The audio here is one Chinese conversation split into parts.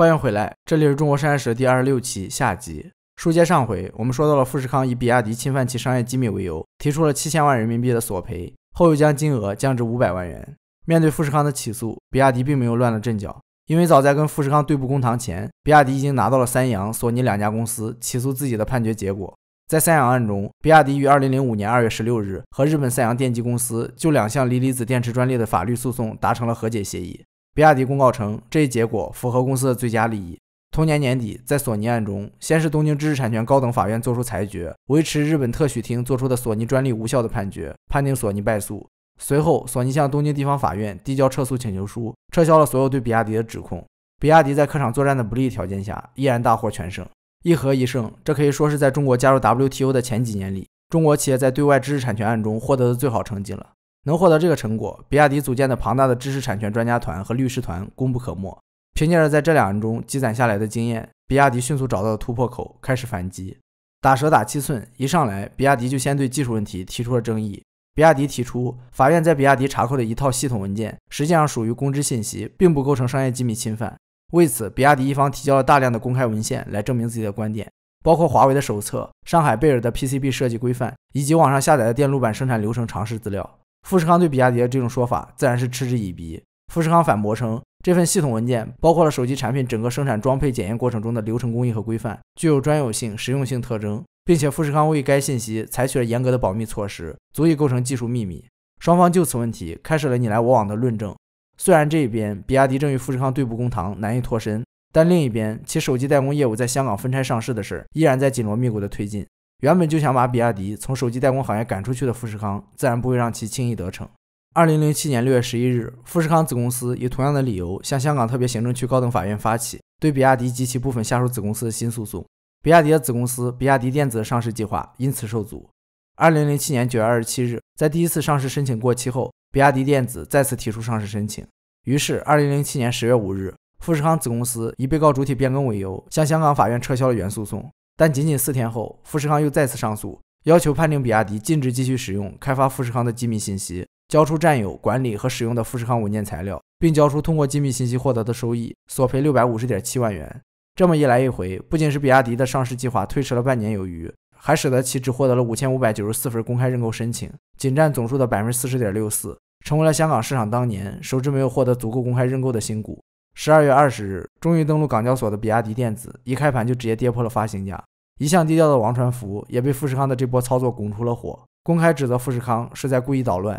欢迎回来，这里是中国山石第二十六期下集。书接上回，我们说到了富士康以比亚迪侵犯其商业机密为由，提出了七千万人民币的索赔，后又将金额降至五百万元。面对富士康的起诉，比亚迪并没有乱了阵脚，因为早在跟富士康对簿公堂前，比亚迪已经拿到了三洋、索尼两家公司起诉自己的判决结果。在三洋案中，比亚迪于二零零五年二月十六日和日本三洋电机公司就两项锂离子电池专利的法律诉讼达成了和解协议。比亚迪公告称，这一结果符合公司的最佳利益。同年年底，在索尼案中，先是东京知识产权高等法院作出裁决，维持日本特许厅作出的索尼专利无效的判决，判定索尼败诉。随后，索尼向东京地方法院递交撤诉请求书，撤销了所有对比亚迪的指控。比亚迪在客场作战的不利条件下，依然大获全胜，一和一胜。这可以说是在中国加入 WTO 的前几年里，中国企业在对外知识产权案中获得的最好成绩了。能获得这个成果，比亚迪组建的庞大的知识产权专家团和律师团功不可没。凭借着在这两人中积攒下来的经验，比亚迪迅速找到了突破口，开始反击。打蛇打七寸，一上来，比亚迪就先对技术问题提出了争议。比亚迪提出，法院在比亚迪查扣的一套系统文件实际上属于公知信息，并不构成商业机密侵犯。为此，比亚迪一方提交了大量的公开文献来证明自己的观点，包括华为的手册、上海贝尔的 PCB 设计规范，以及网上下载的电路板生产流程常识资料。富士康对比亚迪的这种说法自然是嗤之以鼻。富士康反驳称，这份系统文件包括了手机产品整个生产装配检验过程中的流程工艺和规范，具有专有性、实用性特征，并且富士康为该信息采取了严格的保密措施，足以构成技术秘密。双方就此问题开始了你来我往的论证。虽然这一边比亚迪正与富士康对簿公堂，难以脱身，但另一边其手机代工业务在香港分拆上市的事依然在紧锣密鼓的推进。原本就想把比亚迪从手机代工行业赶出去的富士康，自然不会让其轻易得逞。二零零七年六月十一日，富士康子公司以同样的理由向香港特别行政区高等法院发起对比亚迪及其部分下属子公司的新诉讼。比亚迪的子公司比亚迪电子的上市计划因此受阻。二零零七年九月二十七日，在第一次上市申请过期后，比亚迪电子再次提出上市申请。于是，二零零七年十月五日，富士康子公司以被告主体变更为由，向香港法院撤销了原诉讼。但仅仅四天后，富士康又再次上诉，要求判定比亚迪禁止继续使用、开发富士康的机密信息，交出占有、管理和使用的富士康文件材料，并交出通过机密信息获得的收益，索赔六百五十点七万元。这么一来一回，不仅是比亚迪的上市计划推迟了半年有余，还使得其只获得了五千五百九十四份公开认购申请，仅占总数的百分之四十点六四，成为了香港市场当年首只没有获得足够公开认购的新股。十二月二十日，终于登陆港交所的比亚迪电子一开盘就直接跌破了发行价。一向低调的王传福也被富士康的这波操作拱出了火，公开指责富士康是在故意捣乱。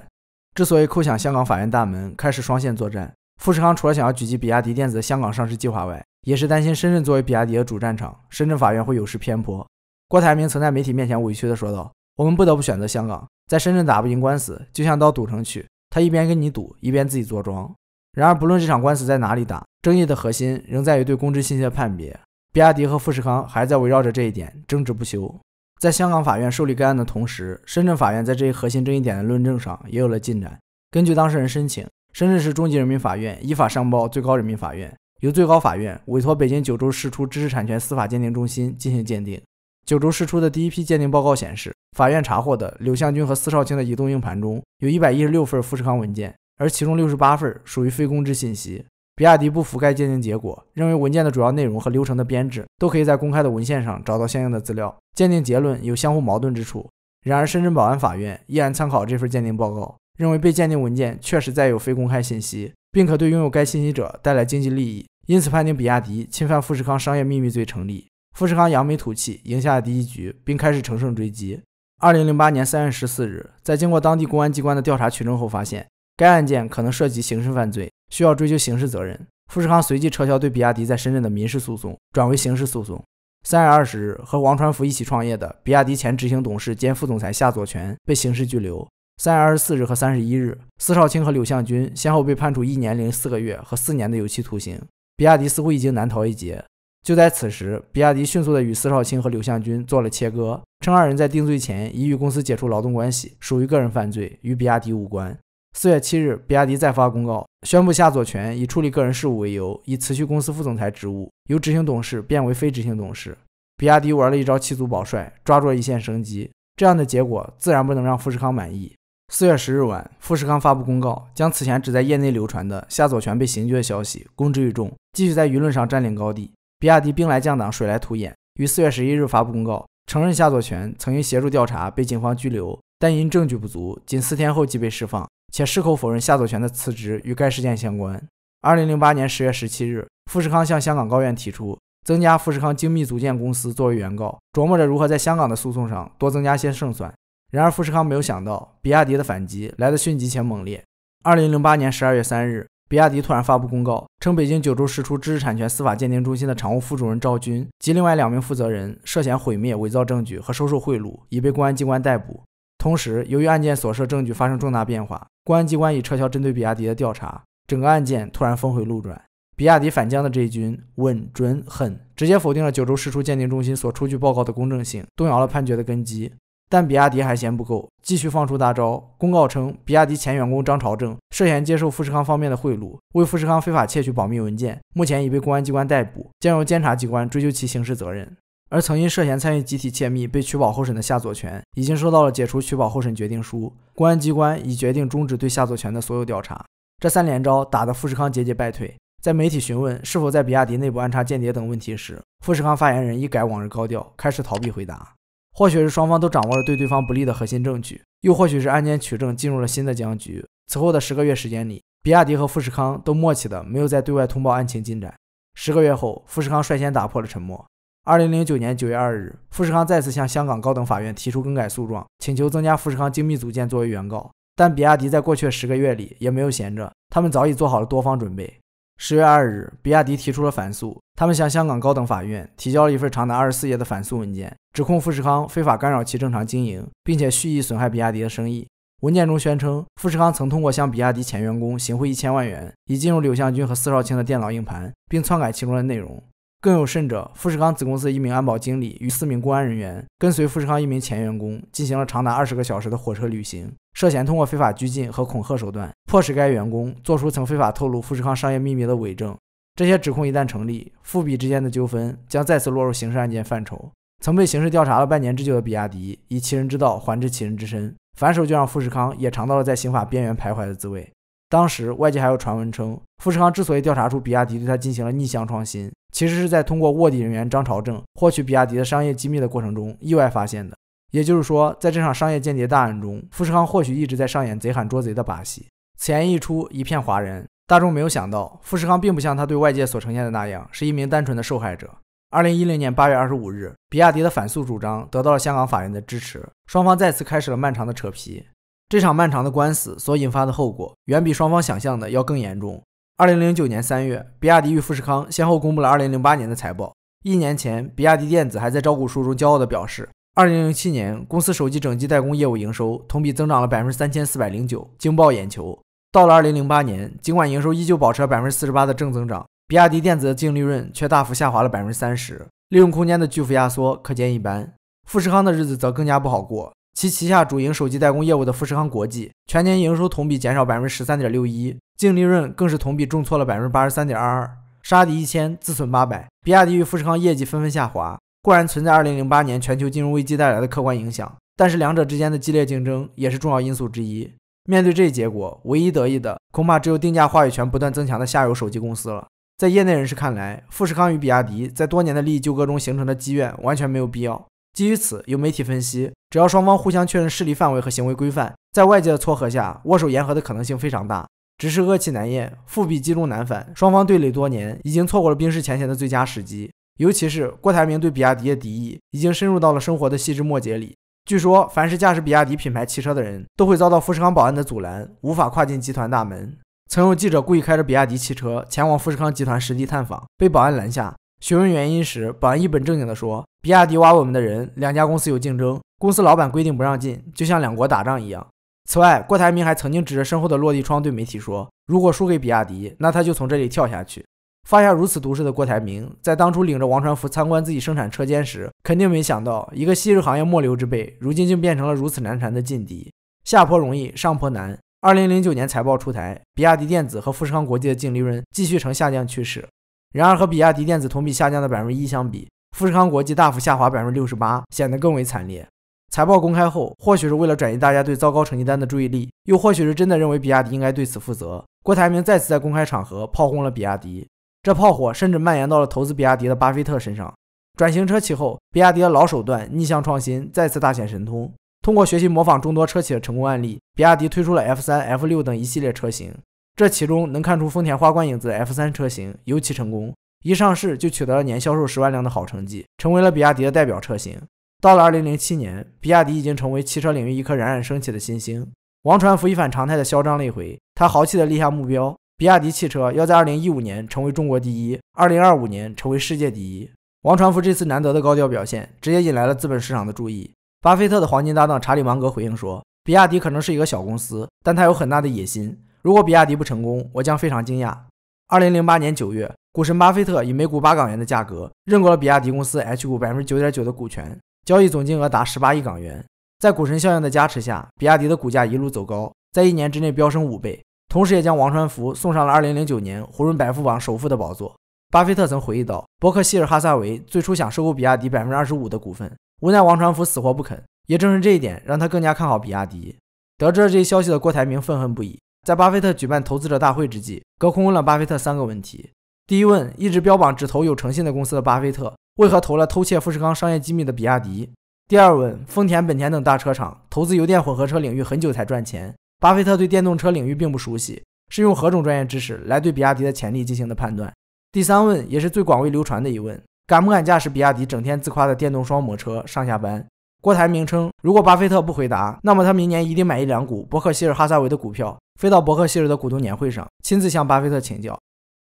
之所以叩响香港法院大门，开始双线作战，富士康除了想要狙击比亚迪电子的香港上市计划外，也是担心深圳作为比亚迪的主战场，深圳法院会有失偏颇。郭台铭曾在媒体面前委屈的说道：“我们不得不选择香港，在深圳打不赢官司，就像到赌城去。他一边跟你赌，一边自己坐庄。”然而，不论这场官司在哪里打，争议的核心仍在于对公知信息的判别。比亚迪和富士康还在围绕着这一点争执不休。在香港法院受理该案的同时，深圳法院在这一核心争议点的论证上也有了进展。根据当事人申请，深圳市中级人民法院依法上报最高人民法院，由最高法院委托北京九州世出知识产权司法鉴定中心进行鉴定。九州世出的第一批鉴定报告显示，法院查获的柳向军和司少卿的移动硬盘中，有一百一十六份富士康文件。而其中六十八份属于非公知信息，比亚迪不覆盖鉴定结果，认为文件的主要内容和流程的编制都可以在公开的文献上找到相应的资料，鉴定结论有相互矛盾之处。然而，深圳宝安法院依然参考这份鉴定报告，认为被鉴定文件确实载有非公开信息，并可对拥有该信息者带来经济利益，因此判定比亚迪侵犯富士康商业秘密罪成立。富士康扬眉吐气赢下了第一局，并开始乘胜追击。二零零八年三月十四日，在经过当地公安机关的调查取证后，发现。该案件可能涉及刑事犯罪，需要追究刑事责任。富士康随即撤销对比亚迪在深圳的民事诉讼，转为刑事诉讼。三月二十日，和王传福一起创业的比亚迪前执行董事兼副总裁夏佐全被刑事拘留。三月二十四日和三十一日，司少卿和柳向军先后被判处一年零四个月和四年的有期徒刑。比亚迪似乎已经难逃一劫。就在此时，比亚迪迅速的与司少卿和柳向军做了切割，称二人在定罪前已与公司解除劳动关系，属于个人犯罪，与比亚迪无关。四月七日，比亚迪再发公告，宣布夏佐全以处理个人事务为由，已辞去公司副总裁职务，由执行董事变为非执行董事。比亚迪玩了一招弃卒保帅，抓住了一线生机。这样的结果自然不能让富士康满意。四月十日晚，富士康发布公告，将此前只在业内流传的夏佐全被刑拘的消息公之于众，继续在舆论上占领高地。比亚迪兵来将挡，水来土掩，于四月十一日发布公告，承认夏佐全曾因协助调查被警方拘留。但因证据不足，仅四天后即被释放，且矢口否认夏佐全的辞职与该事件相关。二零零八年十月十七日，富士康向香港高院提出，增加富士康精密组件公司作为原告，琢磨着如何在香港的诉讼上多增加些胜算。然而，富士康没有想到，比亚迪的反击来得迅疾且猛烈。二零零八年十二月三日，比亚迪突然发布公告，称北京九州市出知识产权司法鉴定中心的常务副主任赵军及另外两名负责人涉嫌毁灭、伪造证据和收受贿赂，已被公安机关逮捕。同时，由于案件所涉证据发生重大变化，公安机关已撤销针对比亚迪的调查，整个案件突然峰回路转。比亚迪反将的这一军，稳准狠，直接否定了九州市出鉴定中心所出具报告的公正性，动摇了判决的根基。但比亚迪还嫌不够，继续放出大招，公告称，比亚迪前员工张朝政涉嫌接受富士康方面的贿赂，为富士康非法窃取保密文件，目前已被公安机关逮捕，将由监察机关追究其刑事责任。而曾因涉嫌参与集体窃密被取保候审的夏佐全，已经收到了解除取保候审决定书。公安机关已决定终止对夏佐全的所有调查。这三连招打得富士康节节败退。在媒体询问是否在比亚迪内部安插间谍等问题时，富士康发言人一改往日高调，开始逃避回答。或许是双方都掌握了对对方不利的核心证据，又或许是案件取证进入了新的僵局。此后的十个月时间里，比亚迪和富士康都默契的没有再对外通报案情进展。十个月后，富士康率先打破了沉默。二零零九年九月二日，富士康再次向香港高等法院提出更改诉状，请求增加富士康精密组件作为原告。但比亚迪在过去十个月里也没有闲着，他们早已做好了多方准备。十月二日，比亚迪提出了反诉，他们向香港高等法院提交了一份长达二十四页的反诉文件，指控富士康非法干扰其正常经营，并且蓄意损害比亚迪的生意。文件中宣称，富士康曾通过向比亚迪前员工行贿一千万元，以进入柳向军和司少卿的电脑硬盘，并篡改其中的内容。更有甚者，富士康子公司一名安保经理与四名公安人员跟随富士康一名前员工进行了长达二十个小时的火车旅行，涉嫌通过非法拘禁和恐吓手段，迫使该员工做出曾非法透露富士康商业秘密的伪证。这些指控一旦成立，富比之间的纠纷将再次落入刑事案件范畴。曾被刑事调查了半年之久的比亚迪，以其人之道还治其人之身，反手就让富士康也尝到了在刑法边缘徘徊的滋味。当时，外界还有传闻称，富士康之所以调查出比亚迪对他进行了逆向创新，其实是在通过卧底人员张朝正获取比亚迪的商业机密的过程中意外发现的。也就是说，在这场商业间谍大案中，富士康或许一直在上演“贼喊捉贼”的把戏。此言一出，一片哗然。大众没有想到，富士康并不像他对外界所呈现的那样，是一名单纯的受害者。二零一零年八月二十五日，比亚迪的反诉主张得到了香港法院的支持，双方再次开始了漫长的扯皮。这场漫长的官司所引发的后果，远比双方想象的要更严重。二零零九年三月，比亚迪与富士康先后公布了二零零八年的财报。一年前，比亚迪电子还在招股书中骄傲地表示，二零零七年公司手机整机代工业务营收同比增长了百分之三千四百零九，惊爆眼球。到了二零零八年，尽管营收依旧保持百分之四十八的正增长，比亚迪电子的净利润却大幅下滑了百分之三十，利润空间的巨幅压缩可见一斑。富士康的日子则更加不好过。其旗下主营手机代工业务的富士康国际全年营收同比减少百分之十三点六一，净利润更是同比重挫了百分之八十三点二二。杀敌一千，自损八百，比亚迪与富士康业绩纷纷下滑，固然存在二零零八年全球金融危机带来的客观影响，但是两者之间的激烈竞争也是重要因素之一。面对这一结果，唯一得意的恐怕只有定价话语权不断增强的下游手机公司了。在业内人士看来，富士康与比亚迪在多年的利益纠葛中形成的积怨完全没有必要。基于此，有媒体分析，只要双方互相确认势力范围和行为规范，在外界的撮合下，握手言和的可能性非常大。只是恶气难咽，腹壁积重难返，双方对垒多年，已经错过了冰释前嫌的最佳时机。尤其是郭台铭对比亚迪的敌意，已经深入到了生活的细枝末节里。据说，凡是驾驶比亚迪品牌汽车的人都会遭到富士康保安的阻拦，无法跨进集团大门。曾有记者故意开着比亚迪汽车前往富士康集团实地探访，被保安拦下，询问原因时，保安一本正经地说。比亚迪挖我们的人，两家公司有竞争。公司老板规定不让进，就像两国打仗一样。此外，郭台铭还曾经指着身后的落地窗对媒体说：“如果输给比亚迪，那他就从这里跳下去。”发下如此毒誓的郭台铭，在当初领着王传福参观自己生产车间时，肯定没想到一个昔日行业末流之辈，如今竟变成了如此难缠的劲敌。下坡容易，上坡难。二零零九年财报出台，比亚迪电子和富士康国际的净利润继续呈下降趋势。然而，和比亚迪电子同比下降的百分之一相比，富士康国际大幅下滑百分之六十八，显得更为惨烈。财报公开后，或许是为了转移大家对糟糕成绩单的注意力，又或许是真的认为比亚迪应该对此负责。郭台铭再次在公开场合炮轰了比亚迪，这炮火甚至蔓延到了投资比亚迪的巴菲特身上。转型车企后，比亚迪的老手段逆向创新再次大显神通。通过学习模仿众多车企的成功案例，比亚迪推出了 F 三、F 六等一系列车型。这其中能看出丰田花冠影子的 F 三车型尤其成功。一上市就取得了年销售十万辆的好成绩，成为了比亚迪的代表车型。到了2007年，比亚迪已经成为汽车领域一颗冉冉升起的新星。王传福一反常态的嚣张了一回，他豪气地立下目标：比亚迪汽车要在2015年成为中国第一，2025年成为世界第一。王传福这次难得的高调表现，直接引来了资本市场的注意。巴菲特的黄金搭档查理·芒格回应说：“比亚迪可能是一个小公司，但它有很大的野心。如果比亚迪不成功，我将非常惊讶。”2008 年9月。股神巴菲特以每股八港元的价格认购了比亚迪公司 H 股百分之九点九的股权，交易总金额达十八亿港元。在股神效应的加持下，比亚迪的股价一路走高，在一年之内飙升五倍，同时也将王传福送上了二零零九年胡润百富榜首富的宝座。巴菲特曾回忆道：“伯克希尔哈撒韦最初想收购比亚迪百分之二十五的股份，无奈王传福死活不肯。也正是这一点，让他更加看好比亚迪。”得知了这一消息的郭台铭愤恨不已，在巴菲特举办投资者大会之际，隔空问了巴菲特三个问题。第一问：一直标榜只投有诚信的公司的巴菲特，为何投了偷窃富士康商业机密的比亚迪？第二问：丰田、本田等大车厂投资油电混合车领域很久才赚钱，巴菲特对电动车领域并不熟悉，是用何种专业知识来对比亚迪的潜力进行的判断？第三问，也是最广为流传的一问：敢不敢驾驶比亚迪整天自夸的电动双模车上下班？郭台铭称，如果巴菲特不回答，那么他明年一定买一两股伯克希尔哈撒韦的股票，飞到伯克希尔的股东年会上，亲自向巴菲特请教。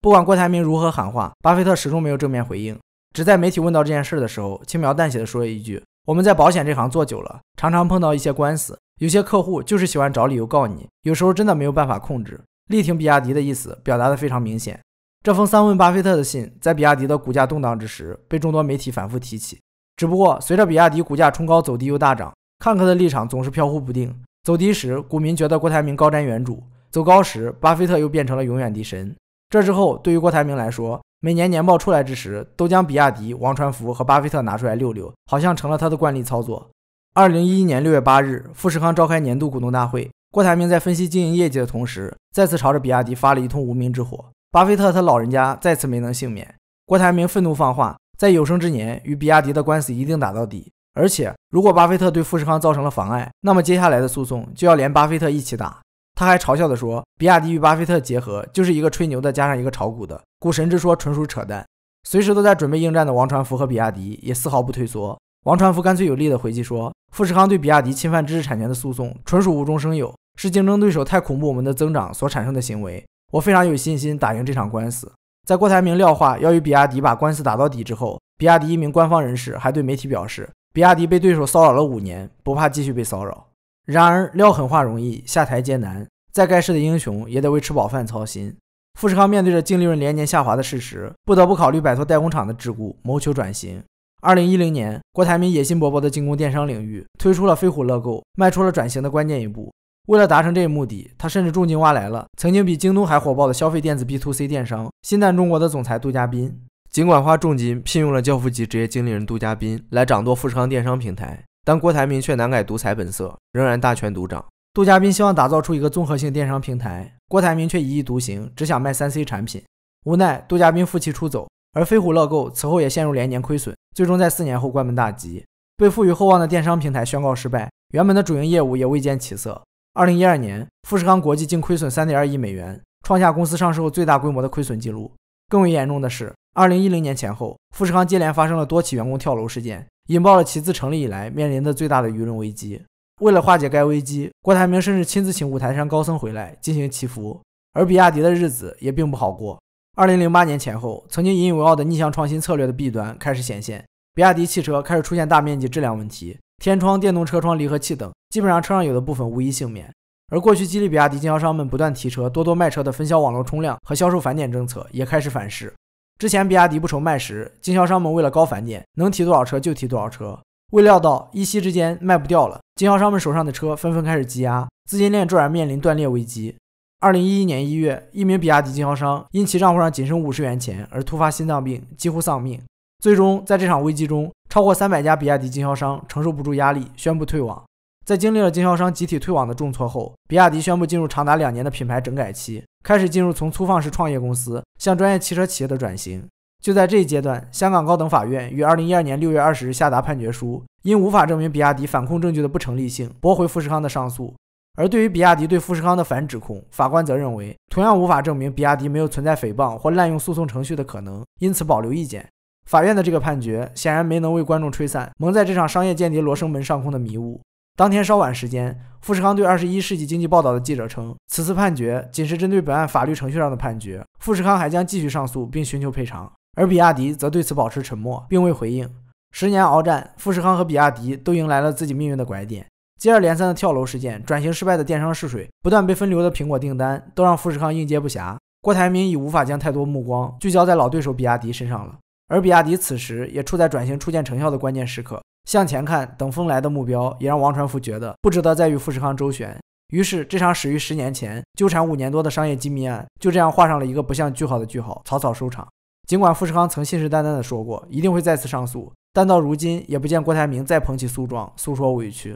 不管郭台铭如何喊话，巴菲特始终没有正面回应，只在媒体问到这件事的时候，轻描淡写的说了一句：“我们在保险这行做久了，常常碰到一些官司，有些客户就是喜欢找理由告你，有时候真的没有办法控制。”力挺比亚迪的意思表达的非常明显。这封三问巴菲特的信，在比亚迪的股价动荡之时，被众多媒体反复提起。只不过随着比亚迪股价冲高走低又大涨，看客的立场总是飘忽不定。走低时，股民觉得郭台铭高瞻远瞩；走高时，巴菲特又变成了永远的神。这之后，对于郭台铭来说，每年年报出来之时，都将比亚迪、王传福和巴菲特拿出来溜溜，好像成了他的惯例操作。二零一一年六月八日，富士康召开年度股东大会，郭台铭在分析经营业绩的同时，再次朝着比亚迪发了一通无名之火。巴菲特他老人家再次没能幸免。郭台铭愤怒放话，在有生之年与比亚迪的官司一定打到底，而且如果巴菲特对富士康造成了妨碍，那么接下来的诉讼就要连巴菲特一起打。他还嘲笑地说：“比亚迪与巴菲特结合，就是一个吹牛的加上一个炒股的股神之说，纯属扯淡。”随时都在准备应战的王传福和比亚迪也丝毫不退缩。王传福干脆有力地回击说：“富士康对比亚迪侵犯知识产权的诉讼，纯属无中生有，是竞争对手太恐怖，我们的增长所产生的行为。我非常有信心打赢这场官司。”在郭台铭撂话要与比亚迪把官司打到底之后，比亚迪一名官方人士还对媒体表示：“比亚迪被对手骚扰了五年，不怕继续被骚扰。”然而，撂狠话容易，下台艰难。再盖世的英雄也得为吃饱饭操心。富士康面对着净利润连年下滑的事实，不得不考虑摆脱代工厂的桎梏，谋求转型。二零一零年，郭台铭野心勃勃地进攻电商领域，推出了飞虎乐购，迈出了转型的关键一步。为了达成这一目的，他甚至重金挖来了曾经比京东还火爆的消费电子 B to C 电商新蛋中国的总裁杜家斌。尽管花重金聘用了教父级职业经理人杜家斌来掌舵富士康电商平台。但郭台铭却难改独裁本色，仍然大权独掌。杜嘉斌希望打造出一个综合性电商平台，郭台铭却一意独行，只想卖三 C 产品。无奈杜嘉斌负气出走，而飞虎乐购此后也陷入连年亏损，最终在四年后关门大吉。被赋予厚望的电商平台宣告失败，原本的主营业务也未见起色。二零一二年，富士康国际净亏损三点二亿美元，创下公司上市后最大规模的亏损记录。更为严重的是，二零一零年前后，富士康接连发生了多起员工跳楼事件。引爆了其自成立以来面临的最大的舆论危机。为了化解该危机，郭台铭甚至亲自请五台山高僧回来进行祈福。而比亚迪的日子也并不好过。二零零八年前后，曾经引以为傲的逆向创新策略的弊端开始显现，比亚迪汽车开始出现大面积质量问题，天窗、电动车窗、离合器等，基本上车上有的部分无一幸免。而过去激励比亚迪经销商们不断提车、多多卖车的分销网络冲量和销售返点政策，也开始反噬。之前比亚迪不愁卖时，经销商们为了高返点，能提多少车就提多少车。未料到一夕之间卖不掉了，经销商们手上的车纷纷开始积压，资金链骤然面临断裂危机。二零一一年一月，一名比亚迪经销商因其账户上仅剩五十元钱而突发心脏病，几乎丧命。最终，在这场危机中，超过三百家比亚迪经销商承受不住压力，宣布退网。在经历了经销商集体退网的重挫后，比亚迪宣布进入长达两年的品牌整改期，开始进入从粗放式创业公司向专业汽车企业的转型。就在这一阶段，香港高等法院于二零一二年六月二十日下达判决书，因无法证明比亚迪反控证据的不成立性，驳回富士康的上诉。而对于比亚迪对富士康的反指控，法官则认为同样无法证明比亚迪没有存在诽谤或滥用诉讼程序的可能，因此保留意见。法院的这个判决显然没能为观众吹散蒙在这场商业间谍罗生门上空的迷雾。当天稍晚时间，富士康对《二十一世纪经济报道》的记者称，此次判决仅是针对本案法律程序上的判决，富士康还将继续上诉并寻求赔偿。而比亚迪则对此保持沉默，并未回应。十年鏖战，富士康和比亚迪都迎来了自己命运的拐点。接二连三的跳楼事件、转型失败的电商试水、不断被分流的苹果订单，都让富士康应接不暇。郭台铭已无法将太多目光聚焦在老对手比亚迪身上了，而比亚迪此时也处在转型初见成效的关键时刻。向前看，等风来的目标也让王传福觉得不值得再与富士康周旋。于是，这场始于十年前、纠缠五年多的商业机密案，就这样画上了一个不像句号的句号，草草收场。尽管富士康曾信誓旦旦地说过一定会再次上诉，但到如今也不见郭台铭再捧起诉状诉说委屈。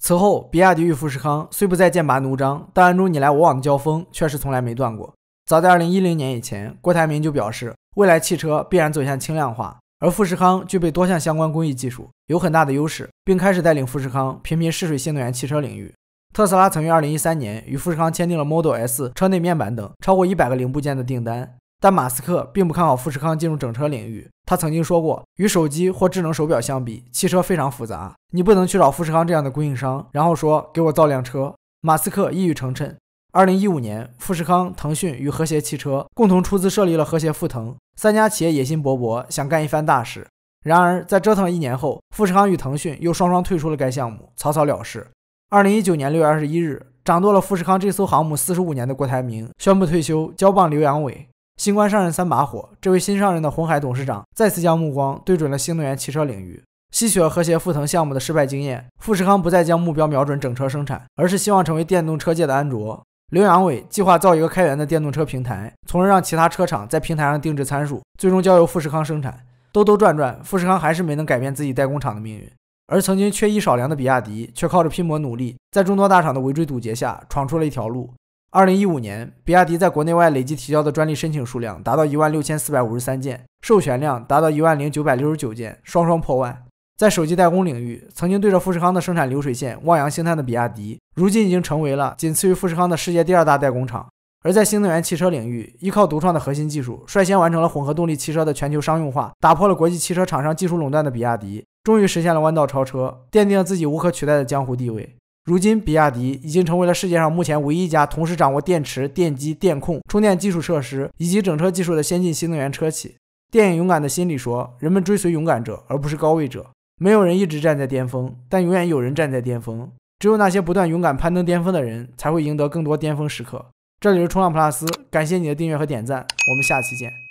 此后，比亚迪与富士康虽不再剑拔弩张，但暗中你来我往的交锋却是从来没断过。早在2010年以前，郭台铭就表示，未来汽车必然走向轻量化。而富士康具备多项相关工艺技术，有很大的优势，并开始带领富士康频频试水新能源汽车领域。特斯拉曾于2013年与富士康签订了 Model S 车内面板等超过100个零部件的订单，但马斯克并不看好富士康进入整车领域。他曾经说过，与手机或智能手表相比，汽车非常复杂，你不能去找富士康这样的供应商，然后说给我造辆车。马斯克一语成谶。二零一五年，富士康、腾讯与和谐汽车共同出资设立了和谐富腾。三家企业野心勃勃，想干一番大事。然而，在折腾了一年后，富士康与腾讯又双双退出了该项目，草草了事。二零一九年六月二十一日，掌舵了富士康这艘航母四十五年的郭台铭宣布退休，交棒刘阳伟。新官上任三把火，这位新上任的鸿海董事长再次将目光对准了新能源汽车领域。吸取了和谐富腾项目的失败经验，富士康不再将目标瞄准整车生产，而是希望成为电动车界的安卓。刘阳伟计划造一个开源的电动车平台，从而让其他车厂在平台上定制参数，最终交由富士康生产。兜兜转转，富士康还是没能改变自己代工厂的命运。而曾经缺衣少粮的比亚迪，却靠着拼搏努力，在众多大厂的围追堵截下，闯出了一条路。二零一五年，比亚迪在国内外累计提交的专利申请数量达到一万六千四百五十三件，授权量达到一万零九百六十九件，双双破万。在手机代工领域，曾经对着富士康的生产流水线望洋兴叹的比亚迪，如今已经成为了仅次于富士康的世界第二大代工厂。而在新能源汽车领域，依靠独创的核心技术，率先完成了混合动力汽车的全球商用化，打破了国际汽车厂商技术垄断的比亚迪，终于实现了弯道超车，奠定了自己无可取代的江湖地位。如今，比亚迪已经成为了世界上目前唯一一家同时掌握电池、电机、电控、充电基础设施以及整车技术的先进新能源车企。电影《勇敢的心》里说：“人们追随勇敢者，而不是高位者。”没有人一直站在巅峰，但永远有人站在巅峰。只有那些不断勇敢攀登巅峰的人，才会赢得更多巅峰时刻。这里是冲浪 plus，感谢你的订阅和点赞，我们下期见。